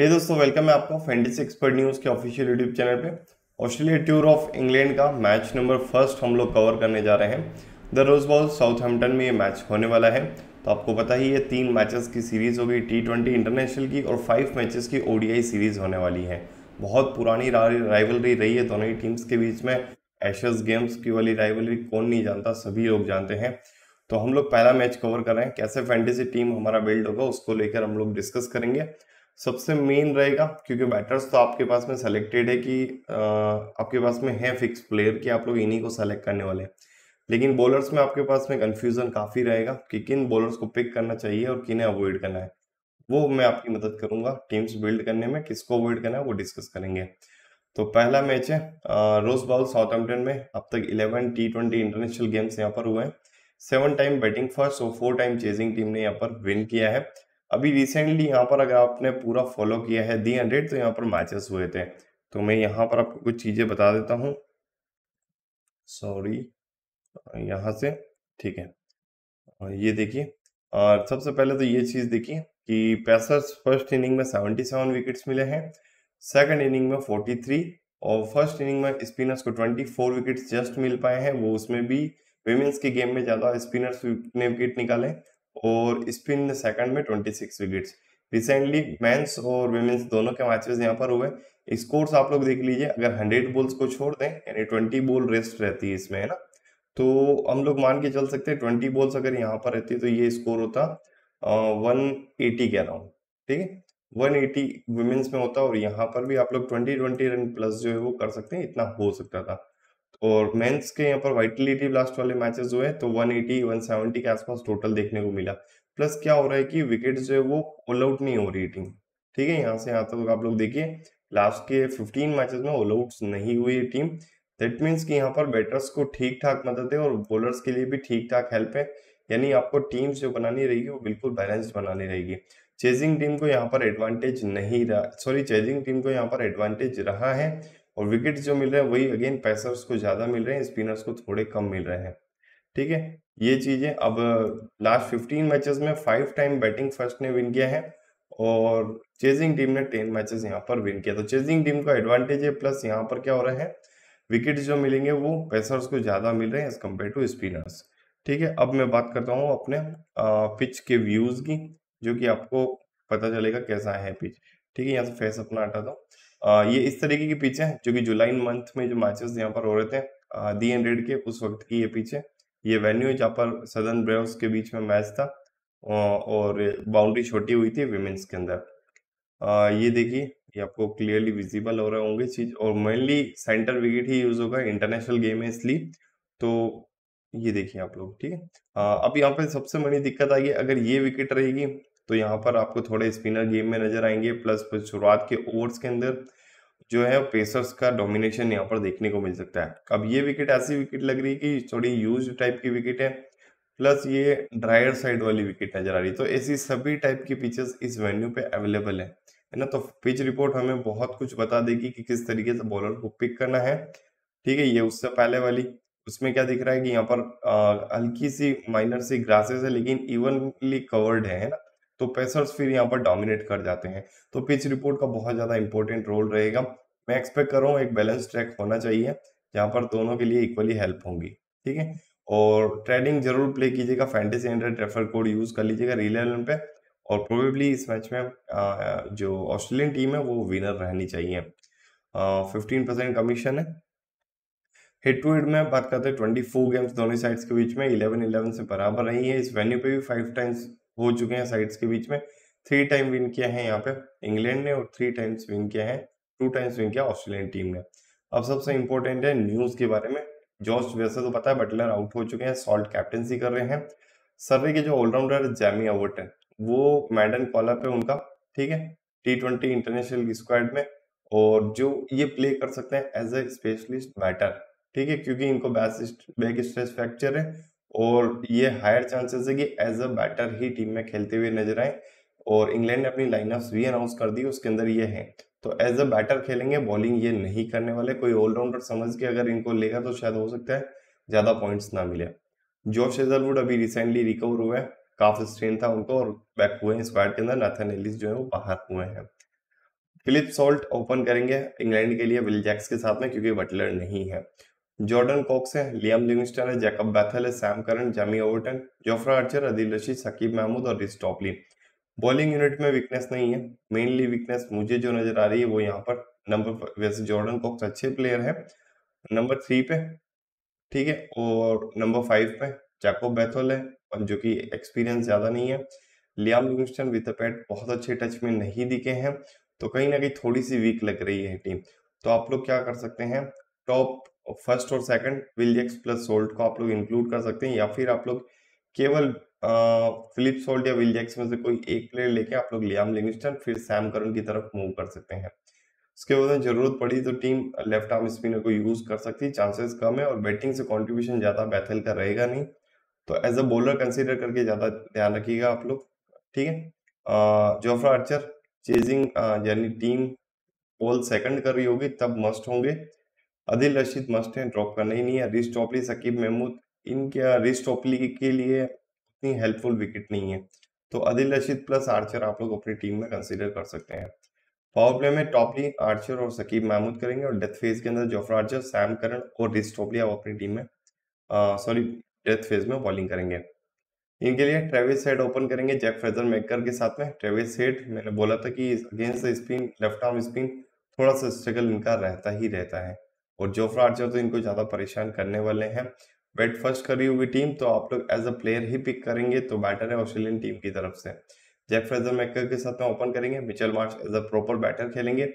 हे दोस्तों वेलकम है आपका फेंडिस एक्सपर्ट न्यूज के ऑफिशियल यूट्यूब चैनल पे ऑस्ट्रेलिया टूर ऑफ इंग्लैंड का मैच नंबर फर्स्ट हम लोग कवर करने जा रहे हैं द रोज बॉल साउथहैम्पटन में ये मैच होने वाला है तो आपको पता ही ये तीन मैचेस की सीरीज होगी टी ट्वेंटी इंटरनेशनल की और फाइव मैचेस की ओडीआई सीरीज होने वाली है बहुत पुरानी राइवलरी रही है दोनों ही टीम्स के बीच में एशियस गेम्स की वाली राइवलरी कौन नहीं जानता सभी लोग जानते हैं तो हम लोग पहला मैच कवर कर रहे हैं कैसे फैंटेसी टीम हमारा बिल्ड होगा उसको लेकर हम लोग डिस्कस करेंगे सबसे मेन रहेगा क्योंकि बैटर्स तो आपके पास में सेलेक्टेड है कि आपके पास में है फिक्स प्लेयर कि आप लोग इन्हीं को सेलेक्ट करने वाले लेकिन बॉलर्स में आपके पास में कंफ्यूजन काफ़ी रहेगा कि किन बॉलर्स को पिक करना चाहिए और किन्हें अवॉइड करना है वो मैं आपकी मदद करूंगा टीम्स बिल्ड करने में किसको अवॉइड करना है वो डिस्कस करेंगे तो पहला मैच है रोज बाउल साउथहैम्पटन में अब तक 11 टी ट्वेंटी इंटरनेशनल गेम्स यहाँ पर हुए हैं सेवन टाइम बैटिंग फर्स्ट और फोर टाइम चेजिंग टीम ने यहाँ पर विन किया है अभी रिसेंटली यहाँ पर अगर आपने पूरा फॉलो किया है दी हंड्रेड तो यहाँ पर मैचेस हुए थे तो मैं यहाँ पर आपको कुछ चीज़ें बता देता हूँ सॉरी यहाँ से ठीक है ये देखिए और सबसे पहले तो ये चीज़ देखिए कि पैसर्स फर्स्ट इनिंग में सेवेंटी सेवन विकेट्स मिले हैं सेकंड इनिंग में फोर्टी थ्री और फर्स्ट इनिंग में स्पिनर्स को ट्वेंटी फोर विकेट्स जस्ट मिल पाए हैं वो उसमें भी वेमेंस के गेम में ज़्यादा स्पिनर्स ने विकेट निकाले और स्पिन सेकंड में 26 विकेट्स रिसेंटली मेंस और वेमेंस दोनों के मैचेस यहाँ पर हुए स्कोर्स आप लोग देख लीजिए अगर 100 बॉल्स को छोड़ दें यानी ट्वेंटी बॉल रेस्ट रहती है इसमें है ना तो हम लोग मान के चल सकते हैं ट्वेंटी बॉल्स अगर यहाँ पर रहती तो ये स्कोर होता वन एटी के हूँ ठीक है वन एटी वुमेन्स में होता और यहाँ पर भी आप लोग ट्वेंटी ट्वेंटी रन प्लस जो है वो कर सकते हैं इतना हो सकता था और मेंस के यहाँ पर वाइटलिटी ब्लास्ट वाले मैचेस जो है तो 180 170 के आसपास टोटल देखने को मिला प्लस क्या हो रहा है कि विकेट जो है वो ऑल आउट नहीं हो रही टीम ठीक है यहाँ से यहाँ तक आप लोग देखिए लास्ट के 15 मैचेस में ऑल आउट नहीं हुई टीम दैट मीन्स कि यहाँ पर बैटर्स को ठीक ठाक मदद है और बॉलर्स के लिए भी ठीक ठाक हेल्प है यानी आपको टीम जो बनानी रहेगी वो बिल्कुल बैलेंस बनानी रहेगी चेजिंग टीम को यहाँ पर एडवांटेज नहीं रहा सॉरी चेजिंग टीम को यहाँ पर एडवांटेज रहा है और विकेट जो मिल रहे हैं वही अगेन पैसर्स को ज़्यादा मिल रहे हैं स्पिनर्स को थोड़े कम मिल रहे हैं ठीक है ये चीज़ें अब लास्ट फिफ्टीन मैचेस में फाइव टाइम बैटिंग फर्स्ट ने विन किया है और चेजिंग टीम ने टेन मैचेस यहाँ पर विन किया तो चेजिंग टीम का एडवांटेज है प्लस यहाँ पर क्या हो रहा है विकेट जो मिलेंगे वो पैसर्स को ज़्यादा मिल रहे हैं एज कम्पेयर टू स्पिनर्स ठीक है अब मैं बात करता हूँ अपने पिच के व्यूज़ की जो कि आपको पता चलेगा कैसा है पिच ठीक है यहाँ से फेस अपना हटा दो ये इस तरीके के पीछे हैं जो कि जुलाई मंथ में जो मैचेस यहाँ पर हो रहे थे दी एंड रेड के उस वक्त की ये पीछे ये वेन्यू जहाँ पर सदर्न ब्रेवस के बीच में मैच था और बाउंड्री छोटी हुई थी विमेंस के अंदर ये देखिए ये आपको क्लियरली विजिबल हो रहे होंगे चीज और मेनली सेंटर विकेट ही यूज होगा इंटरनेशनल गेम है इसलिए तो ये देखिए आप लोग ठीक है अब यहाँ पे सबसे बड़ी दिक्कत आई है अगर ये विकेट रहेगी तो यहाँ पर आपको थोड़े स्पिनर गेम में नजर आएंगे प्लस शुरुआत के ओवर्स के अंदर जो है पेसर्स का डोमिनेशन यहाँ पर देखने को मिल सकता है अब ये विकेट ऐसी विकेट लग रही है कि थोड़ी यूज टाइप की विकेट है प्लस ये ड्रायर साइड वाली विकेट नजर आ रही है तो ऐसी सभी टाइप की पिचेस इस वेन्यू पे अवेलेबल है है ना तो पिच रिपोर्ट हमें बहुत कुछ बता देगी कि किस तरीके से बॉलर को पिक करना है ठीक है ये उससे पहले वाली उसमें क्या दिख रहा है कि यहाँ पर हल्की सी माइनर सी ग्रासेस है लेकिन इवनली कवर्ड है ना तो पेसर्स फिर यहाँ पर डोमिनेट कर जाते हैं तो पिच रिपोर्ट का बहुत ज़्यादा इंपॉर्टेंट रोल रहेगा मैं एक्सपेक्ट कर रहा हूँ एक बैलेंस ट्रैक होना चाहिए जहाँ पर दोनों के लिए इक्वली हेल्प होंगी ठीक है और ट्रेडिंग जरूर प्ले कीजिएगा fantasy hundred refer code use कर लीजिएगा रियल इलेवन पे और प्रोबेबली इस मैच में जो ऑस्ट्रेलियन टीम है वो विनर रहनी चाहिए फिफ्टीन परसेंट कमीशन है हेड टू हेड में बात करते हैं ट्वेंटी फोर गेम्स दोनों साइड्स के बीच में इलेवन इलेवन से बराबर रही है इस वेन्यू पे भी फाइव टाइम्स हो चुके हैं साइड्स के बीच में थ्री टाइम विन किया है यहाँ पे इंग्लैंड ने और थ्री टाइम्स विन किया है टू टाइम्स विन किया ऑस्ट्रेलियन टीम ने अब सबसे इंपॉर्टेंट है न्यूज के बारे में जॉर्ज वैसे तो पता है बटलर आउट हो चुके हैं सॉल्ट कैप्टनसी कर रहे हैं सर्वे के जो ऑलराउंडर है जैमी ओवर्टन वो मैडन कॉलर पे उनका ठीक है टी ट्वेंटी इंटरनेशनल स्क्वाड में और जो ये प्ले कर सकते हैं एज ए स्पेशलिस्ट बैटर ठीक है क्योंकि इनको बैक स्ट्रेस फ्रैक्चर है और ये हायर चांसेस है कि एज अ बैटर ही टीम में खेलते हुए नजर आए और इंग्लैंड ने अपनी लाइनअप्स भी अनाउंस कर दी उसके अंदर ये है तो एज अ बैटर खेलेंगे बॉलिंग ये नहीं करने वाले कोई ऑलराउंडर समझ के अगर इनको लेगा तो शायद हो सकता है ज़्यादा पॉइंट्स ना मिले जो हेजलवुड अभी रिसेंटली रिकवर हुए हैं काफ़ी स्ट्रेन था उनको और बैक हुए हैं स्क्वाड के अंदर नाथन एलिस जो है वो बाहर हुए हैं फिलिप सॉल्ट ओपन करेंगे इंग्लैंड के लिए विल जैक्स के साथ में क्योंकि बटलर नहीं है जॉर्डन कॉक्स है लियाम लिविंगस्टन है जैकब बैथल है Sam Curran Jamie Overton Jofra Archer Adil Rashid Saqib Mahmood और रिस टॉपलिन बॉलिंग यूनिट में वीकनेस नहीं है मेनली वीकनेस मुझे जो नजर आ रही है वो यहाँ पर नंबर वैसे जॉर्डन कॉक्स अच्छे प्लेयर है नंबर थ्री पे ठीक है और नंबर फाइव पे जैकोब बैथल है और जो कि एक्सपीरियंस ज़्यादा नहीं है लियाम लिविंगस्टन विद पैट बहुत अच्छे टच में नहीं दिखे हैं तो कहीं ना कहीं थोड़ी सी वीक लग रही है टीम तो आप लोग क्या कर सकते हैं टॉप फर्स्ट तो और सेकंड विलजेक्स प्लस सोल्ट को आप लोग इंक्लूड कर सकते हैं या फिर आप लोग केवल फिलिप सोल्ट या विलजेक्स में से कोई एक प्लेयर लेके आप लोग लियाम लिविंगस्टन फिर सैम करन की तरफ मूव कर सकते हैं उसके बाद जरूरत पड़ी तो टीम लेफ्ट आर्म स्पिनर को यूज कर सकती है चांसेस कम है और बैटिंग से कॉन्ट्रीब्यूशन ज्यादा बैथल का रहेगा नहीं तो एज अ बॉलर कंसिडर करके ज्यादा ध्यान रखिएगा आप लोग ठीक है जोफ्रा आर्चर चेजिंग यानी टीम बॉल सेकंड कर रही होगी तब मस्ट होंगे अदिल रशीद मस्ट है ड्रॉप करना ही नहीं है रिस टॉपली सकीब महमूद इनके रिस टॉपली के लिए इतनी हेल्पफुल विकेट नहीं है तो अदिल रशीद प्लस आर्चर आप लोग अपनी टीम में कंसिडर कर सकते हैं पावर प्ले में टॉपली आर्चर और सकीब महमूद करेंगे और डेथ फेज के अंदर जोफ्रा आर्चर सैम करण और रिस टॉपली आप अपनी टीम में सॉरी डेथ फेज में बॉलिंग करेंगे इनके लिए ट्रेविस हेड ओपन करेंगे जैक फ्रेजर मेकर के साथ में ट्रेविस हेड मैंने बोला था कि against spin left arm spin थोड़ा सा स्ट्रगल इनका रहता ही रहता है और जोफ्रा आर्चर तो इनको ज़्यादा परेशान करने वाले हैं बैट फर्स्ट करी हुई टीम तो आप लोग एज अ प्लेयर ही पिक करेंगे तो बैटर है ऑस्ट्रेलियन टीम की तरफ से जैक फ्रेजर मैकर के साथ में ओपन करेंगे Mitchell Marsh as a proper batter खेलेंगे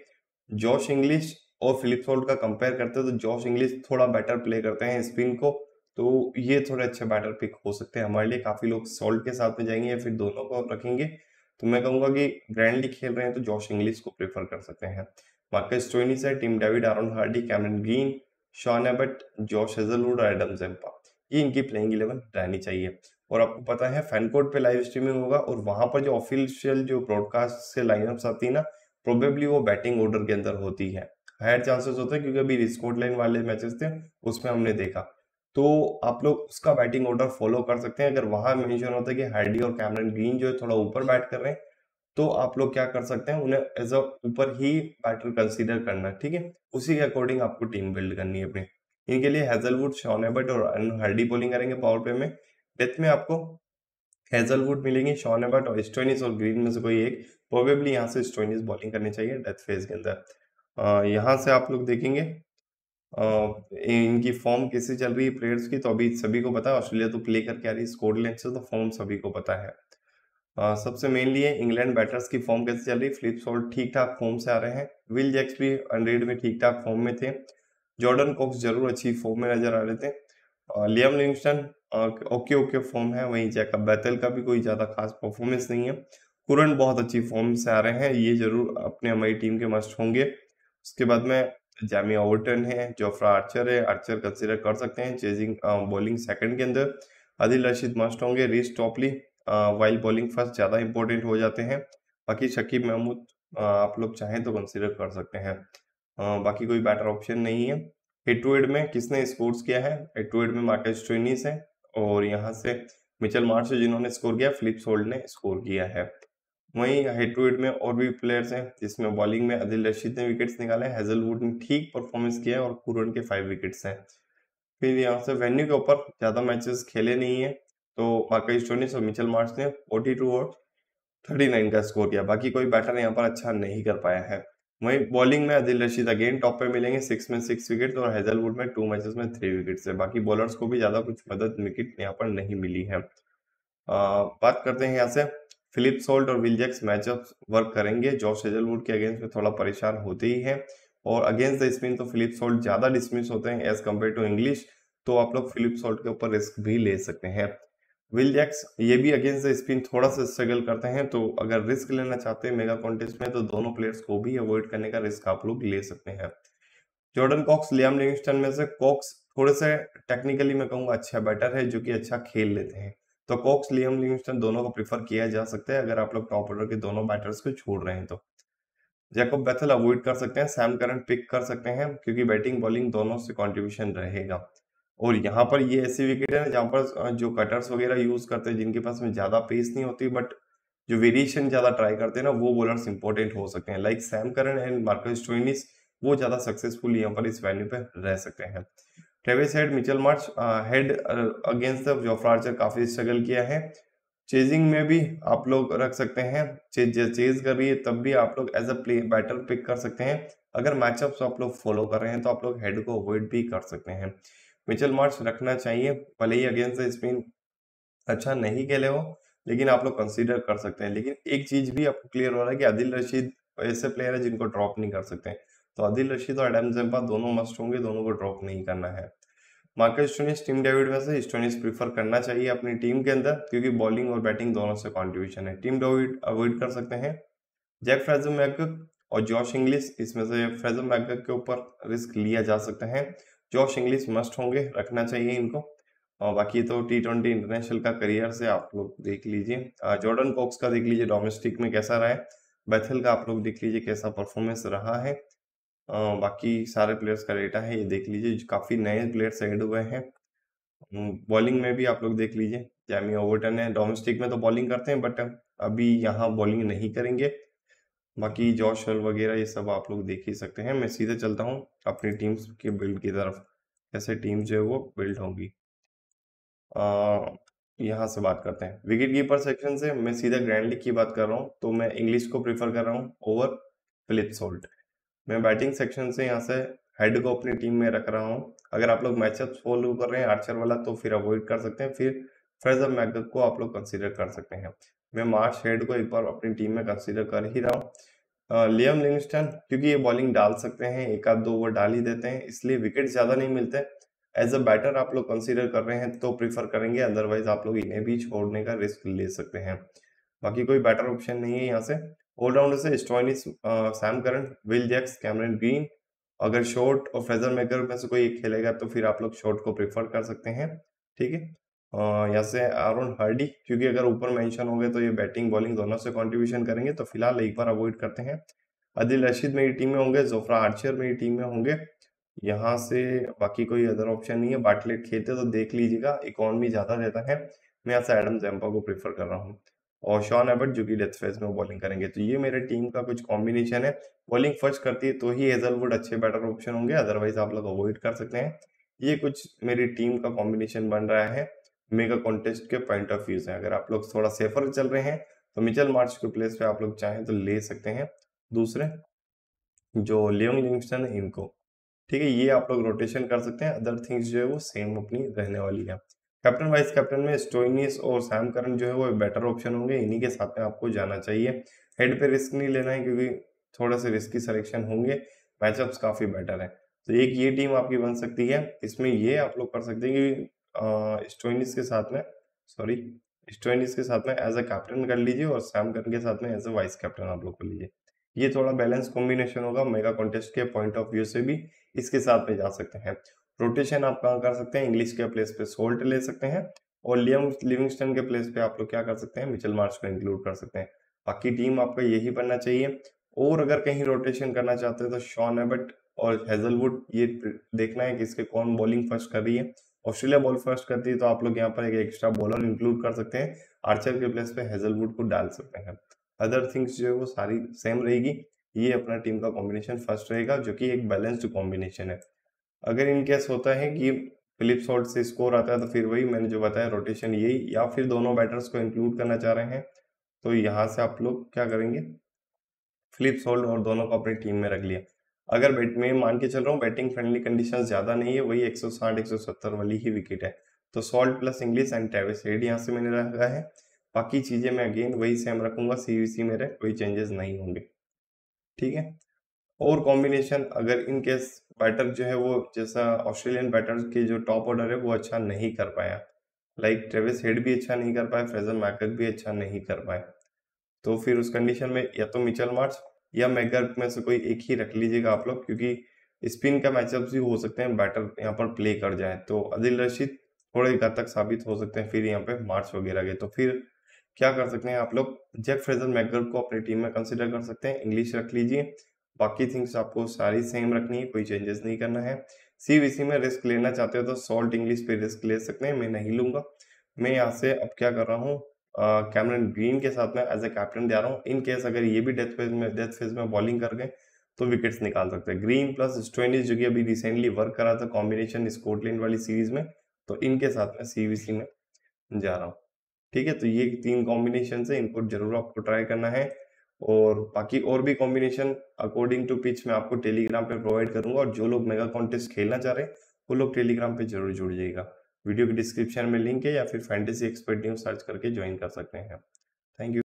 जॉश इंग्लिश और फिलिप सोल्ट का कंपेयर करते हैं तो जॉश इंग्लिश थोड़ा बेटर प्ले करते हैं स्पिन को तो ये थोड़े अच्छे बैटर पिक हो सकते हैं हमारे लिए काफ़ी लोग सोल्ट के साथ में जाएंगे या फिर दोनों को रखेंगे तो मैं कहूँगा कि ग्रैंडली खेल रहे हैं तो जॉश इंग्लिश को प्रेफर कर सकते हैं Marcus Stoinisay, Tim David, Aaron Hardy, Cameron Green, Sean Abbott Josh Hazlewood और एडम जेम्पा ये इनकी प्लेइंग इलेवन रहनी चाहिए और आपको पता है फैन कोर्ट पे लाइव स्ट्रीमिंग होगा और वहां पर जो ऑफिशियल जो ब्रॉडकास्ट से लाइनअप्स आती है ना प्रोबेबली वो बैटिंग ऑर्डर के अंदर होती है हायर चांसेस होते हैं क्योंकि अभी लाइन वाले मैचेस थे उसमें हमने देखा तो आप लोग उसका बैटिंग ऑर्डर फॉलो कर सकते हैं अगर वहां मेंशन होता है कि हार्डी और कैमरन ग्रीन जो है थोड़ा ऊपर बैट कर रहे हैं तो आप लोग क्या कर सकते हैं उन्हें एज अ ऊपर ही बैटर कंसीडर करना ठीक है उसी के अकॉर्डिंग आपको टीम बिल्ड करनी है अपनी इनके लिए हेजलवुड शॉन एबर्ट और हर्डी बॉलिंग करेंगे पावर प्ले में डेथ में आपको हेजलवुड मिलेंगे शॉन एबर्ट और स्टोनिस और ग्रीन में से कोई एक प्रोबेबली यहाँ से स्टोनिस बॉलिंग करनी चाहिए डेथ फेज के अंदर यहाँ से आप लोग देखेंगे आ, इनकी फॉर्म कैसे चल रही है प्लेयर्स की तो अभी सभी को पता है ऑस्ट्रेलिया तो प्ले करके आ रही है स्कॉटलैंड से तो फॉर्म सभी को पता है सबसे मेनली है इंग्लैंड बैटर्स की फॉर्म कैसे चल रही फ्लिप सॉल्ट ठीक ठाक फॉर्म से आ रहे हैं विल जैक्स भी हंड्रेड में ठीक ठाक फॉर्म में थे जॉर्डन कॉक्स जरूर अच्छी फॉर्म में नजर आ रहे थे Liam Livingstone okay okay form है वहीं जैकअप बैतल का भी कोई ज्यादा खास परफॉर्मेंस नहीं है कुरन बहुत अच्छी फॉर्म से आ रहे हैं ये जरूर अपने हमारी टीम के मस्ट होंगे उसके बाद में जैमी ओवरटन है जोफ्रा आर्चर है आर्चर कंसिडर कर सकते हैं चेजिंग बॉलिंग सेकंड के अंदर आदिल रशीद मस्ट होंगे Reece Topley while bowling first ज़्यादा इंपॉर्टेंट हो जाते हैं बाकी शकीब महमूद आप लोग चाहें तो कंसिडर कर सकते हैं बाकी कोई बेटर ऑप्शन नहीं है हेड टू हेड में किसने स्कोर्स किया है हेड टू हेड में मार्केट ट्रेनिस है और यहाँ से मिचल मार्च जिन्होंने स्कोर किया फ्लिप्स होल्ड ने स्कोर किया है वहीं हेड टू हेड में और भी प्लेयर्स हैं जिसमें बॉलिंग में अदिल रशीद ने विकेट्स निकाले हैजलवुड ने ठीक परफॉर्मेंस किया है और पूरन के फाइव विकेट्स हैं फिर यहाँ से वेन्यू के ऊपर ज़्यादा मैचेस खेले नहीं है तो मार्कई स्टोनिस और मिचल मार्च ने 42 और 39 का स्कोर किया बाकी कोई बैटर यहाँ पर अच्छा नहीं कर पाया है वहीं बॉलिंग में अदिल रशीद अगेन टॉप पे मिलेंगे सिक्स में सिक्स विकेट और हेजलवुड में टू मैचेस में थ्री विकेट से बाकी बॉलर्स को भी ज्यादा कुछ मदद विकेट यहाँ पर नहीं मिली है आ, बात करते हैं यहाँ से फिलिप सोल्ट और विलजेक्स मैचअप वर्क करेंगे जॉर्ज हेजलवुड के अगेंस्ट में थोड़ा परेशान होते ही है और अगेंस्ट द स्पिन तो फिलिप सोल्ट ज्यादा डिसमिस होते हैं एज कम्पेयर टू इंग्लिश तो आप लोग फिलिप सोल्ट के ऊपर रिस्क भी ले सकते हैं विल जैक्स ये भी अगेंस्ट द स्पिन थोड़ा सा स्ट्रगल करते हैं तो अगर रिस्क लेना चाहते हैं मेगा कॉन्टेस्ट में तो दोनों प्लेयर्स को भी अवॉइड करने का रिस्क आप लोग ले सकते हैं जॉर्डन कॉक्स लियाम लिविंगस्टन में से कॉक्स थोड़े से टेक्निकली मैं कहूँगा अच्छा बैटर है जो कि अच्छा खेल लेते हैं तो कॉक्स लियम लिविंगस्टन दोनों को प्रीफर किया जा सकता है अगर आप लोग टॉप ऑर्डर के दोनों बैटर्स को छोड़ रहे हैं तो जैकब बैथल अवॉइड कर सकते हैं सैम करंट पिक कर सकते हैं क्योंकि बैटिंग बॉलिंग दोनों से कॉन्ट्रीब्यूशन रहेगा और यहाँ पर ये ऐसे विकेट है जहाँ पर जो कटर्स वगैरह यूज करते हैं जिनके पास में ज्यादा पेस नहीं होती बट जो वेरिएशन ज्यादा ट्राई करते हैं ना वो बॉलर्स इंपॉर्टेंट हो सकते हैं like Sam Curran and Marcus Stoinis वो ज्यादा सक्सेसफुल यहाँ पर इस वैल्यू पे रह सकते हैं Travis Head Mitchell Marsh Head against the Jofra Archer काफी स्ट्रगल किया है चेजिंग में भी आप लोग रख सकते हैं चेज चेज कर रही है तब भी आप लोग as a play batter pick कर सकते हैं अगर मैचअप्स आप लोग फॉलो कर रहे हैं तो आप लोग हेड को अवॉइड भी कर सकते हैं मिचल मार्च रखना चाहिए भले ही अगेंस्ट द स्पिन अच्छा नहीं खेले हो लेकिन आप लोग कंसीडर कर सकते हैं लेकिन एक चीज भी आपको क्लियर हो रहा है कि आदिल रशीद ऐसे प्लेयर है जिनको ड्रॉप नहीं कर सकते तो आदिल रशीद और एडम जम्पा दोनों मस्ट होंगे दोनों को ड्रॉप नहीं करना है मार्केट स्टोनिस टीम डेविड में से स्टोनिस प्रीफर करना चाहिए अपनी टीम के अंदर क्योंकि बॉलिंग और बैटिंग दोनों से कॉन्ट्रीब्यूशन है टीम डेविड अवॉइड कर सकते हैं जैक फ्रेजम मैक और जॉश इंग्लिस इसमें से फ्रेजम मैक के ऊपर रिस्क लिया जा सकता है जॉश इंग्लिश मस्ट होंगे रखना चाहिए इनको और बाकी तो टी ट्वेंटी इंटरनेशनल का करियर से आप लोग देख लीजिए जॉर्डन कॉक्स का देख लीजिए डोमेस्टिक में कैसा रहा है बैथल का आप लोग देख लीजिए कैसा परफॉर्मेंस रहा है बाकी सारे प्लेयर्स का डेटा है ये देख लीजिए काफ़ी नए प्लेयर्स एड हुए हैं बॉलिंग हम्म, में भी आप लोग देख लीजिए जैमी ओवरटन है डोमेस्टिक में तो बॉलिंग करते हैं बट अभी यहाँ बॉलिंग नहीं करेंगे बाकी जॉश हल वगैरह ये सब आप लोग देख ही सकते हैं मैं सीधे चलता हूँ अपनी टीम्स के बिल्ड की तरफ कैसे टीम जो है वो बिल्ड होगी यहाँ से बात करते हैं विकेट कीपर सेक्शन से मैं सीधा ग्रैंड लीग की बात कर रहा हूँ तो मैं इंग्लिश को प्रेफर कर रहा हूँ ओवर फिलिप सोल्ट मैं बैटिंग सेक्शन से यहाँ से हेड को अपनी टीम में रख रहा हूँ अगर आप लोग मैचअप फॉलो कर रहे हैं आर्चर वाला तो फिर अवॉइड कर सकते हैं फिर फ्रेजर मैगक को आप लोग कंसिडर कर सकते हैं मैं मार्श हेड को एक बार अपनी टीम में कंसिडर कर ही रहा हूँ लियम लिंगस्टन क्योंकि ये बॉलिंग डाल सकते हैं एक आध दो ओवर डाल ही देते हैं इसलिए विकेट ज़्यादा नहीं मिलते एज अ बैटर आप लोग कंसीडर कर रहे हैं तो प्रीफर करेंगे अदरवाइज आप लोग इन्हें भी छोड़ने का रिस्क ले सकते हैं बाकी कोई बेटर ऑप्शन नहीं है यहाँ से ऑलराउंडर से Stoinis Sam Curran Will Jacks Cameron Green अगर शॉर्ट और फेजर मेकर में से कोई खेलेगा तो फिर आप लोग शॉर्ट को प्रीफर कर सकते हैं ठीक है यहाँ से अरुण हार्डी क्योंकि अगर ऊपर मेंशन हो गए तो ये बैटिंग बॉलिंग दोनों से कंट्रीब्यूशन करेंगे तो फिलहाल एक बार अवॉइड करते हैं अदिल रशीद मेरी टीम में होंगे जोफ्रा आर्चर मेरी टीम में होंगे यहाँ से बाकी कोई अदर ऑप्शन नहीं है बाटलेट खेलते तो देख लीजिएगा इकोनॉमी ज़्यादा रहता है मैं यहाँ से एडम जैम्पा को प्रीफर कर रहा हूँ और शॉन एबर्ट जो कि डेथ फेज में बॉलिंग करेंगे तो ये मेरे टीम का कुछ कॉम्बिनेशन है बॉलिंग फर्स्ट करती है तो ही हेजलवुड अच्छे बैटर ऑप्शन होंगे अदरवाइज आप लोग अवॉइड कर सकते हैं ये कुछ मेरी टीम का कॉम्बिनेशन बन रहा है मेगा कॉन्टेस्ट के पॉइंट ऑफ व्यू से अगर आप लोग थोड़ा सेफर चल रहे हैं तो मिचल मार्च के प्लेस पे आप लोग चाहें तो ले सकते हैं दूसरे जो लियोंग लिंगस्टन है इनको ठीक है ये आप लोग रोटेशन कर सकते हैं अदर थिंग्स जो है वो सेम अपनी रहने वाली है कैप्टन वाइस कैप्टन में स्टोइनिस और सैम करन जो है वो बेटर ऑप्शन होंगे इन्हीं के साथ में आपको जाना चाहिए हेड पे रिस्क नहीं लेना है क्योंकि थोड़ा से रिस्की सिलेक्शन होंगे मैचअप्स काफ़ी बेटर है तो एक ये टीम आपकी बन सकती है इसमें ये आप लोग कर सकते हैं कि स्टोइनिस के साथ में सॉरी स्टोइनिस के साथ में एज अ कैप्टन कर लीजिए और सैम करन के साथ में एज अ वाइस कैप्टन आप लोग कर लीजिए ये थोड़ा बैलेंस कॉम्बिनेशन होगा मेगा कॉन्टेस्ट के पॉइंट ऑफ व्यू से भी इसके साथ में जा सकते हैं रोटेशन आप कहाँ कर सकते हैं इंग्लिश के प्लेस पे सोल्ट ले सकते हैं और लियम लिविंगस्टन के प्लेस पे आप लोग क्या कर सकते हैं मिचल मार्च को इंक्लूड कर सकते हैं बाकी टीम आपका यही बनना चाहिए और अगर कहीं रोटेशन करना चाहते हैं तो शॉन एबट और हेजलवुड ये देखना है कि इसके कौन बॉलिंग फर्स्ट कर रही है ऑस्ट्रेलिया बॉल फर्स्ट करती है तो आप लोग यहाँ पर एक एक्स्ट्रा बॉलर इंक्लूड कर सकते हैं आर्चर के प्लेस पे हेजलवुड को डाल सकते हैं अदर थिंग्स जो है वो सारी सेम रहेगी ये अपना टीम का कॉम्बिनेशन फर्स्ट रहेगा जो कि एक बैलेंस्ड कॉम्बिनेशन है अगर इन केस होता है कि फिलिप शॉर्ट से स्कोर आता है तो फिर वही मैंने जो बताया रोटेशन यही या फिर दोनों बैटर्स को इंक्लूड करना चाह रहे हैं तो यहाँ से आप लोग क्या करेंगे फ्लिप सोल्ड और दोनों को अपनी टीम में रख लिया अगर बैट मैं मान के चल रहा हूँ बैटिंग फ्रेंडली कंडीशन ज्यादा नहीं है वही 160 170 वाली ही विकेट है तो Salt plus Inglis and Travis Head यहाँ से मैंने रखा है बाकी चीजें मैं अगेन वही सेम रखूंगा सीवीसी मेरे कोई चेंजेस नहीं होंगे ठीक है और कॉम्बिनेशन अगर इन केस बैटर जो है वो जैसा ऑस्ट्रेलियन बैटर के जो टॉप ऑर्डर है वो अच्छा नहीं कर पाया लाइक ट्रेविस हेड भी अच्छा नहीं कर पाया फ्रेजर मैकक भी अच्छा नहीं कर पाए तो फिर उस कंडीशन में या तो मिचल मार्च या मेकर में से कोई एक ही रख लीजिएगा आप लोग क्योंकि स्पिन का मैचअप भी हो सकते हैं बैटर यहाँ पर प्ले कर जाए तो अदिल रशीद थोड़े घातक साबित हो सकते हैं फिर यहाँ पे मार्च वगैरह गए तो फिर क्या कर सकते हैं आप लोग जैक फ्रेजर मैगर को अपनी टीम में कंसिडर कर सकते हैं इंग्लिश रख लीजिए बाकी थिंग्स आपको सारी सेम रखनी है कोई चेंजेस नहीं करना है सी में रिस्क लेना चाहते हो तो सॉल्ट इंग्लिश पे रिस्क ले सकते हैं मैं नहीं लूंगा मैं यहाँ से अब क्या कर रहा हूँ कैमरन ग्रीन के साथ में एज ए कैप्टन दे रहा हूँ इन केस अगर ये भी डेथ फेज में डेथ फेज में बॉलिंग कर गए तो विकेट्स निकाल सकते हैं ग्रीन प्लस स्टोइनिस जो कि अभी रिसेंटली वर्क करा था कॉम्बिनेशन स्कॉटलैंड वाली सीरीज में तो इनके साथ में सीवीसी में जा रहा हूँ ठीक है तो ये तीन कॉम्बिनेशन है इनको जरूर आपको ट्राई करना है और बाकी और भी कॉम्बिनेशन अकॉर्डिंग टू पिच मैं आपको टेलीग्राम पे प्रोवाइड करूंगा और जो लोग मेगा कॉन्टेस्ट खेलना चाह रहे हैं वो लोग टेलीग्राम पे जरूर जुड़ जाएगा वीडियो के डिस्क्रिप्शन में लिंक है या फिर फैंटेसी एक्सपर्ट न्यूज सर्च करके ज्वाइन कर सकते हैं थैंक यू